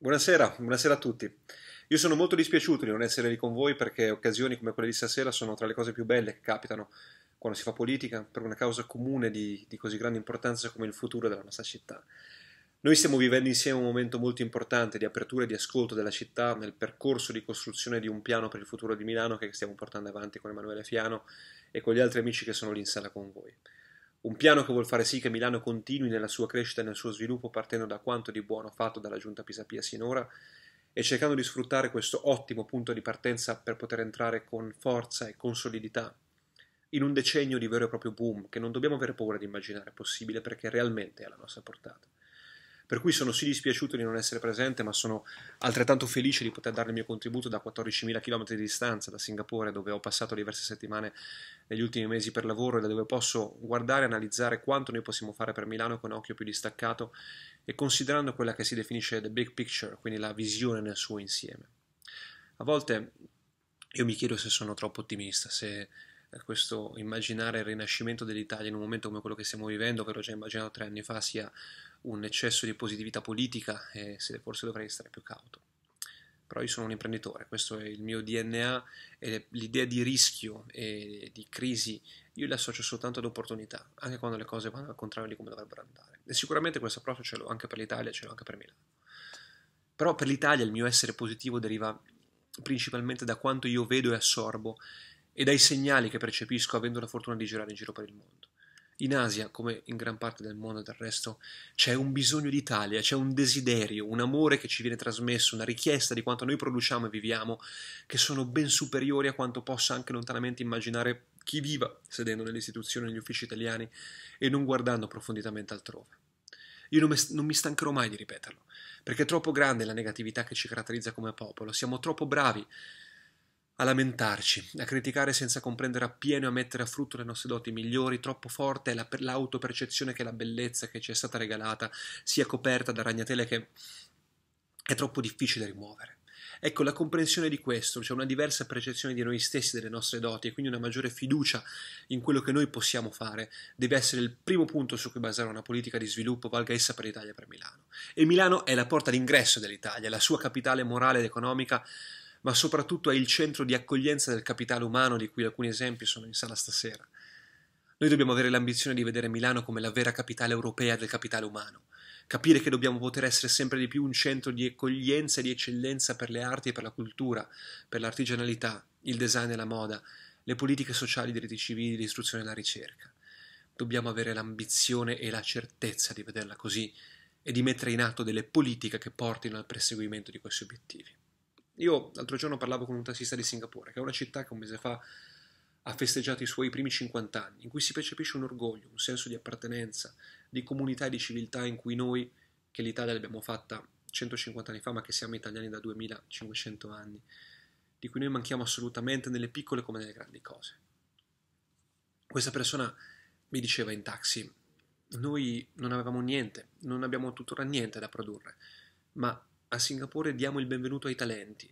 Buonasera, buonasera a tutti. Io sono molto dispiaciuto di non essere lì con voi perché occasioni come quelle di stasera sono tra le cose più belle che capitano quando si fa politica per una causa comune di, di così grande importanza come il futuro della nostra città. Noi stiamo vivendo insieme un momento molto importante di apertura e di ascolto della città nel percorso di costruzione di un piano per il futuro di Milano che stiamo portando avanti con Emanuele Fiano e con gli altri amici che sono lì in sala con voi. Un piano che vuol fare sì che Milano continui nella sua crescita e nel suo sviluppo partendo da quanto di buono fatto dalla giunta Pisapia sinora e cercando di sfruttare questo ottimo punto di partenza per poter entrare con forza e con solidità in un decennio di vero e proprio boom che non dobbiamo avere paura di immaginare possibile perché realmente è alla nostra portata. Per cui sono sì dispiaciuto di non essere presente, ma sono altrettanto felice di poter dare il mio contributo da 14.000 km di distanza da Singapore, dove ho passato diverse settimane negli ultimi mesi per lavoro e da dove posso guardare e analizzare quanto noi possiamo fare per Milano con occhio più distaccato e considerando quella che si definisce the big picture, quindi la visione nel suo insieme. A volte io mi chiedo se sono troppo ottimista, se eh, questo immaginare il rinascimento dell'Italia in un momento come quello che stiamo vivendo, che l'ho già immaginato tre anni fa, sia un eccesso di positività politica e forse dovrei stare più cauto. Però io sono un imprenditore, questo è il mio DNA e l'idea di rischio e di crisi io le associo soltanto ad opportunità, anche quando le cose vanno al contrario di come dovrebbero andare. E sicuramente questo approccio ce l'ho anche per l'Italia, ce l'ho anche per Milano. Però per l'Italia il mio essere positivo deriva principalmente da quanto io vedo e assorbo e dai segnali che percepisco avendo la fortuna di girare in giro per il mondo. In Asia, come in gran parte del mondo del resto, c'è un bisogno d'Italia, c'è un desiderio, un amore che ci viene trasmesso, una richiesta di quanto noi produciamo e viviamo, che sono ben superiori a quanto possa anche lontanamente immaginare chi viva sedendo nelle istituzioni, negli uffici italiani e non guardando profonditamente altrove. Io non mi stancherò mai di ripeterlo, perché è troppo grande la negatività che ci caratterizza come popolo, siamo troppo bravi a lamentarci, a criticare senza comprendere appieno e a mettere a frutto le nostre doti migliori, troppo forte è la, l'autopercezione che la bellezza che ci è stata regalata sia coperta da ragnatele che è troppo difficile rimuovere. Ecco, la comprensione di questo, cioè una diversa percezione di noi stessi, delle nostre doti e quindi una maggiore fiducia in quello che noi possiamo fare, deve essere il primo punto su cui basare una politica di sviluppo, valga essa per l'Italia e per Milano. E Milano è la porta d'ingresso dell'Italia, la sua capitale morale ed economica ma soprattutto è il centro di accoglienza del capitale umano di cui alcuni esempi sono in sala stasera. Noi dobbiamo avere l'ambizione di vedere Milano come la vera capitale europea del capitale umano, capire che dobbiamo poter essere sempre di più un centro di accoglienza e di eccellenza per le arti e per la cultura, per l'artigianalità, il design e la moda, le politiche sociali, i diritti civili, l'istruzione e la ricerca. Dobbiamo avere l'ambizione e la certezza di vederla così e di mettere in atto delle politiche che portino al perseguimento di questi obiettivi. Io l'altro giorno parlavo con un tassista di Singapore, che è una città che un mese fa ha festeggiato i suoi primi 50 anni, in cui si percepisce un orgoglio, un senso di appartenenza, di comunità e di civiltà in cui noi, che l'Italia l'abbiamo fatta 150 anni fa, ma che siamo italiani da 2500 anni, di cui noi manchiamo assolutamente nelle piccole come nelle grandi cose. Questa persona mi diceva in taxi, noi non avevamo niente, non abbiamo tuttora niente da produrre, ma a Singapore diamo il benvenuto ai talenti.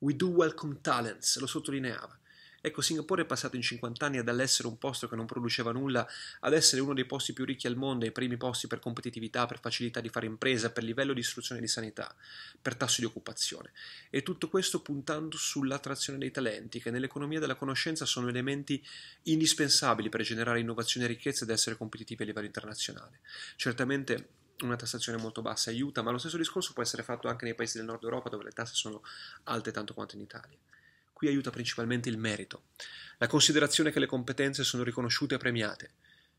We do welcome talents, lo sottolineava. Ecco, Singapore è passato in 50 anni dall'essere un posto che non produceva nulla ad essere uno dei posti più ricchi al mondo, ai primi posti per competitività, per facilità di fare impresa, per livello di istruzione e di sanità, per tasso di occupazione. E tutto questo puntando sull'attrazione dei talenti, che nell'economia della conoscenza sono elementi indispensabili per generare innovazione e ricchezza ed essere competitivi a livello internazionale. Certamente una tassazione molto bassa aiuta, ma lo stesso discorso può essere fatto anche nei paesi del nord Europa dove le tasse sono alte tanto quanto in Italia. Qui aiuta principalmente il merito, la considerazione che le competenze sono riconosciute e premiate,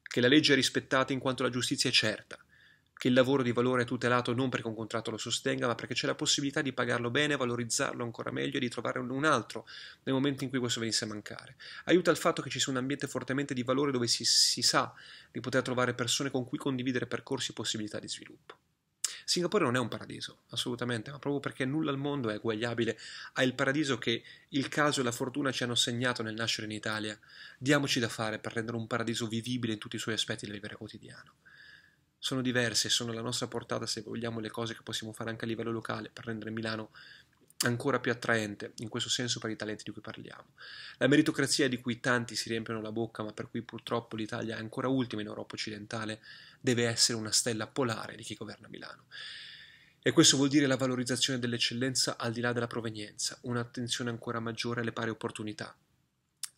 che la legge è rispettata in quanto la giustizia è certa, che il lavoro di valore è tutelato non perché un contratto lo sostenga, ma perché c'è la possibilità di pagarlo bene, valorizzarlo ancora meglio e di trovare un altro nel momento in cui questo venisse a mancare. Aiuta il fatto che ci sia un ambiente fortemente di valore dove si, si sa di poter trovare persone con cui condividere percorsi e possibilità di sviluppo. Singapore non è un paradiso, assolutamente, ma proprio perché nulla al mondo è eguagliabile al paradiso che il caso e la fortuna ci hanno segnato nel nascere in Italia. Diamoci da fare per rendere un paradiso vivibile in tutti i suoi aspetti della vita quotidiana sono diverse, sono alla nostra portata se vogliamo le cose che possiamo fare anche a livello locale per rendere Milano ancora più attraente, in questo senso per i talenti di cui parliamo. La meritocrazia di cui tanti si riempiono la bocca, ma per cui purtroppo l'Italia è ancora ultima in Europa occidentale, deve essere una stella polare di chi governa Milano. E questo vuol dire la valorizzazione dell'eccellenza al di là della provenienza, un'attenzione ancora maggiore alle pari opportunità,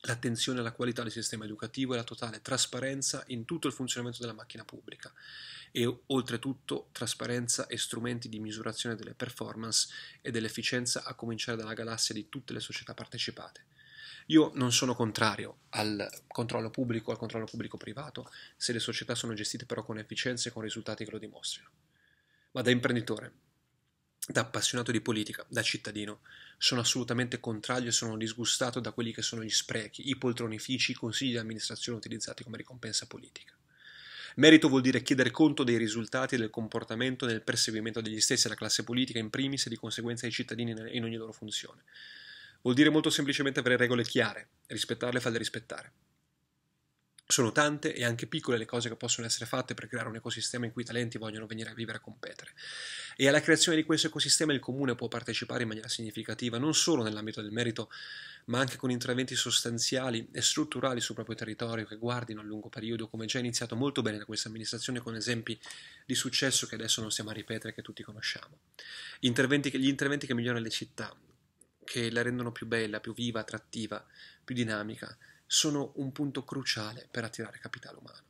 l'attenzione alla qualità del sistema educativo e la totale trasparenza in tutto il funzionamento della macchina pubblica e oltretutto trasparenza e strumenti di misurazione delle performance e dell'efficienza a cominciare dalla galassia di tutte le società partecipate. Io non sono contrario al controllo pubblico, al controllo pubblico privato, se le società sono gestite però con efficienza e con risultati che lo dimostrino. Ma da imprenditore da appassionato di politica, da cittadino. Sono assolutamente contrario e sono disgustato da quelli che sono gli sprechi, i poltronifici, i consigli di amministrazione utilizzati come ricompensa politica. Merito vuol dire chiedere conto dei risultati e del comportamento nel perseguimento degli stessi alla classe politica in primis e di conseguenza ai cittadini in ogni loro funzione. Vuol dire molto semplicemente avere regole chiare, rispettarle e farle rispettare sono tante e anche piccole le cose che possono essere fatte per creare un ecosistema in cui i talenti vogliono venire a vivere e competere. E alla creazione di questo ecosistema il comune può partecipare in maniera significativa non solo nell'ambito del merito, ma anche con interventi sostanziali e strutturali sul proprio territorio che guardino a lungo periodo, come già iniziato molto bene da questa amministrazione con esempi di successo che adesso non stiamo a ripetere, e che tutti conosciamo. Interventi che, gli interventi che migliorano le città, che la rendono più bella, più viva, attrattiva, più dinamica, sono un punto cruciale per attirare capitale umano.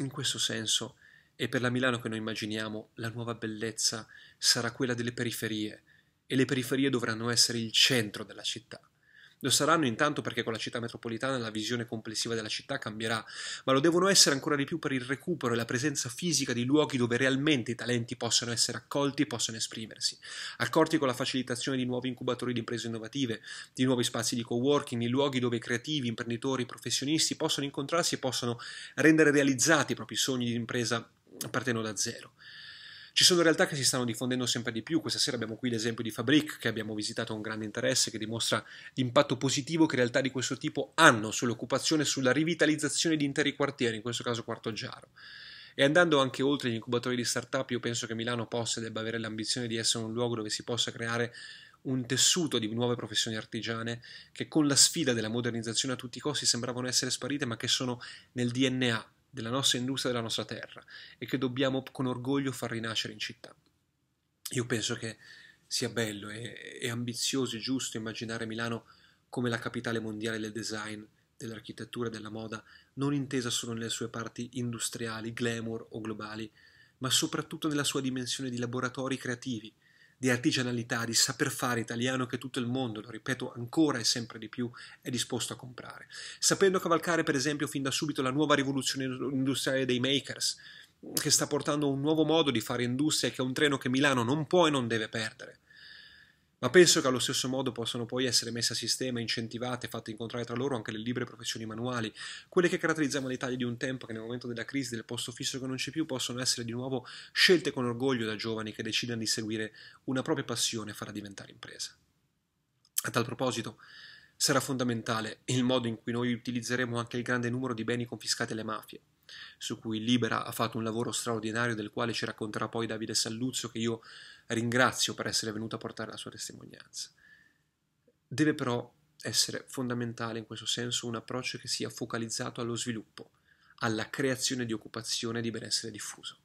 In questo senso, e per la Milano che noi immaginiamo, la nuova bellezza sarà quella delle periferie, e le periferie dovranno essere il centro della città. Lo saranno intanto perché con la città metropolitana la visione complessiva della città cambierà, ma lo devono essere ancora di più per il recupero e la presenza fisica di luoghi dove realmente i talenti possono essere accolti e possono esprimersi. Accorti con la facilitazione di nuovi incubatori di imprese innovative, di nuovi spazi di coworking, di luoghi dove creativi, imprenditori, professionisti possono incontrarsi e possono rendere realizzati i propri sogni di impresa partendo da zero. Ci sono realtà che si stanno diffondendo sempre di più, questa sera abbiamo qui l'esempio di Fabric che abbiamo visitato con grande interesse, che dimostra l'impatto positivo che realtà di questo tipo hanno sull'occupazione e sulla rivitalizzazione di interi quartieri, in questo caso Quarto Giaro. E andando anche oltre gli incubatori di startup, io penso che Milano possa e debba avere l'ambizione di essere un luogo dove si possa creare un tessuto di nuove professioni artigiane che con la sfida della modernizzazione a tutti i costi sembravano essere sparite ma che sono nel DNA della nostra industria, della nostra terra e che dobbiamo con orgoglio far rinascere in città. Io penso che sia bello e, e ambizioso e giusto immaginare Milano come la capitale mondiale del design, dell'architettura e della moda, non intesa solo nelle sue parti industriali, glamour o globali, ma soprattutto nella sua dimensione di laboratori creativi, di artigianalità, di saper fare italiano che tutto il mondo, lo ripeto ancora e sempre di più, è disposto a comprare. Sapendo cavalcare, per esempio, fin da subito la nuova rivoluzione industriale dei makers, che sta portando un nuovo modo di fare industria, e che è un treno che Milano non può e non deve perdere ma penso che allo stesso modo possano poi essere messe a sistema, incentivate, fatte incontrare tra loro anche le libere professioni manuali, quelle che caratterizzavano l'Italia di un tempo che nel momento della crisi del posto fisso che non c'è più possono essere di nuovo scelte con orgoglio da giovani che decidano di seguire una propria passione e farla diventare impresa. A tal proposito, sarà fondamentale il modo in cui noi utilizzeremo anche il grande numero di beni confiscati alle mafie, su cui Libera ha fatto un lavoro straordinario del quale ci racconterà poi Davide Salluzzo, che io ringrazio per essere venuto a portare la sua testimonianza. Deve però essere fondamentale in questo senso un approccio che sia focalizzato allo sviluppo, alla creazione di occupazione e di benessere diffuso.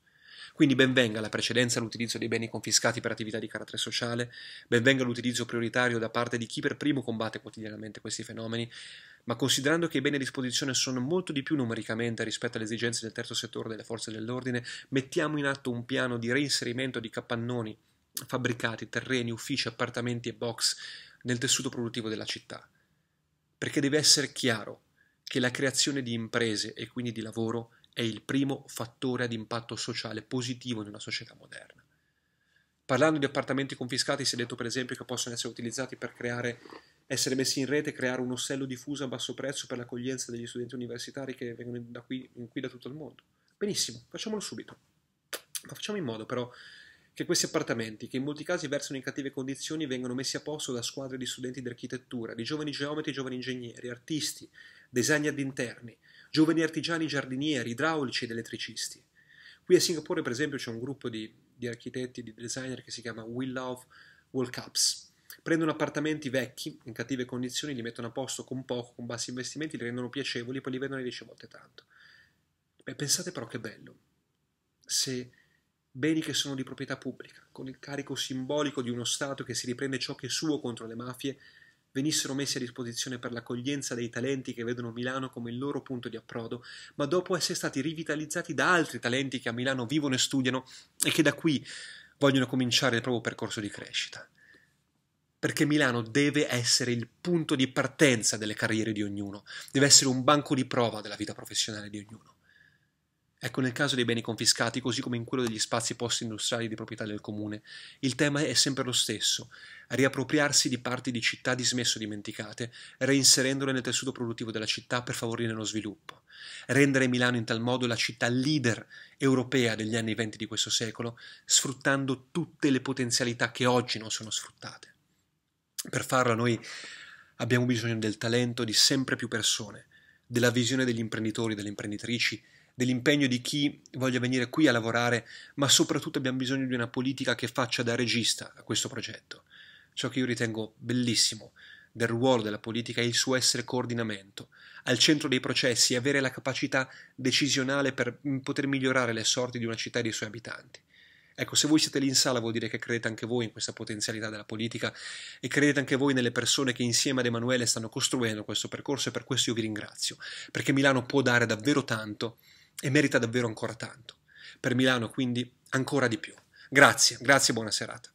Quindi benvenga la precedenza all'utilizzo dei beni confiscati per attività di carattere sociale, benvenga l'utilizzo prioritario da parte di chi per primo combatte quotidianamente questi fenomeni, ma considerando che i beni a disposizione sono molto di più numericamente rispetto alle esigenze del terzo settore delle forze dell'ordine, mettiamo in atto un piano di reinserimento di capannoni, fabbricati, terreni, uffici, appartamenti e box nel tessuto produttivo della città. Perché deve essere chiaro che la creazione di imprese e quindi di lavoro è il primo fattore ad impatto sociale positivo in una società moderna. Parlando di appartamenti confiscati, si è detto per esempio che possono essere utilizzati per creare essere messi in rete, creare un ossello diffuso a basso prezzo per l'accoglienza degli studenti universitari che vengono da qui, qui da tutto il mondo. Benissimo, facciamolo subito. Ma facciamo in modo però che questi appartamenti, che in molti casi versano in cattive condizioni, vengano messi a posto da squadre di studenti di architettura, di giovani geometri, giovani ingegneri, artisti, designer di interni, giovani artigiani giardinieri, idraulici ed elettricisti. Qui a Singapore, per esempio, c'è un gruppo di, di architetti, di designer che si chiama We Love World Cups, Prendono appartamenti vecchi, in cattive condizioni, li mettono a posto con poco, con bassi investimenti, li rendono piacevoli, poi li vendono 10 volte tanto. Beh, pensate però che bello se beni che sono di proprietà pubblica, con il carico simbolico di uno Stato che si riprende ciò che è suo contro le mafie, venissero messi a disposizione per l'accoglienza dei talenti che vedono Milano come il loro punto di approdo, ma dopo essere stati rivitalizzati da altri talenti che a Milano vivono e studiano e che da qui vogliono cominciare il proprio percorso di crescita perché Milano deve essere il punto di partenza delle carriere di ognuno, deve essere un banco di prova della vita professionale di ognuno. Ecco, nel caso dei beni confiscati, così come in quello degli spazi post-industriali di proprietà del comune, il tema è sempre lo stesso, riappropriarsi di parti di città dismesso dimenticate, reinserendole nel tessuto produttivo della città per favorire lo sviluppo, rendere Milano in tal modo la città leader europea degli anni venti di questo secolo, sfruttando tutte le potenzialità che oggi non sono sfruttate. Per farla noi abbiamo bisogno del talento di sempre più persone, della visione degli imprenditori, delle imprenditrici, dell'impegno di chi voglia venire qui a lavorare, ma soprattutto abbiamo bisogno di una politica che faccia da regista a questo progetto. Ciò che io ritengo bellissimo del ruolo della politica è il suo essere coordinamento, al centro dei processi e avere la capacità decisionale per poter migliorare le sorti di una città e dei suoi abitanti. Ecco, se voi siete lì in sala vuol dire che credete anche voi in questa potenzialità della politica e credete anche voi nelle persone che insieme ad Emanuele stanno costruendo questo percorso e per questo io vi ringrazio, perché Milano può dare davvero tanto e merita davvero ancora tanto. Per Milano quindi ancora di più. Grazie, grazie e buona serata.